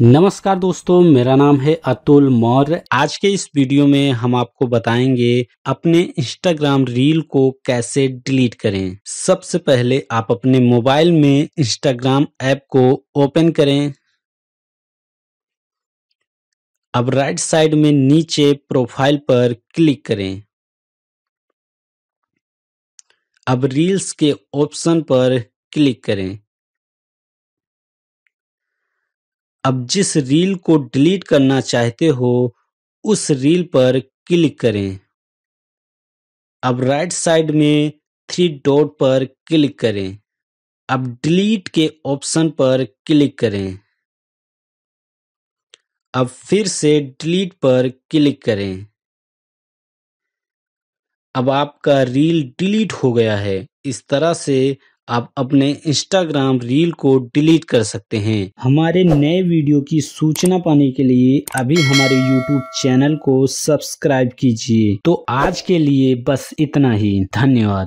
नमस्कार दोस्तों मेरा नाम है अतुल मौर्य आज के इस वीडियो में हम आपको बताएंगे अपने इंस्टाग्राम रील को कैसे डिलीट करें सबसे पहले आप अपने मोबाइल में इंस्टाग्राम ऐप को ओपन करें अब राइट साइड में नीचे प्रोफाइल पर क्लिक करें अब रील्स के ऑप्शन पर क्लिक करें अब जिस रील को डिलीट करना चाहते हो उस रील पर क्लिक करें अब राइट साइड में थ्री डॉट पर क्लिक करें अब डिलीट के ऑप्शन पर क्लिक करें अब फिर से डिलीट पर क्लिक करें अब आपका रील डिलीट हो गया है इस तरह से आप अपने इंस्टाग्राम रील को डिलीट कर सकते हैं हमारे नए वीडियो की सूचना पाने के लिए अभी हमारे यूट्यूब चैनल को सब्सक्राइब कीजिए तो आज के लिए बस इतना ही धन्यवाद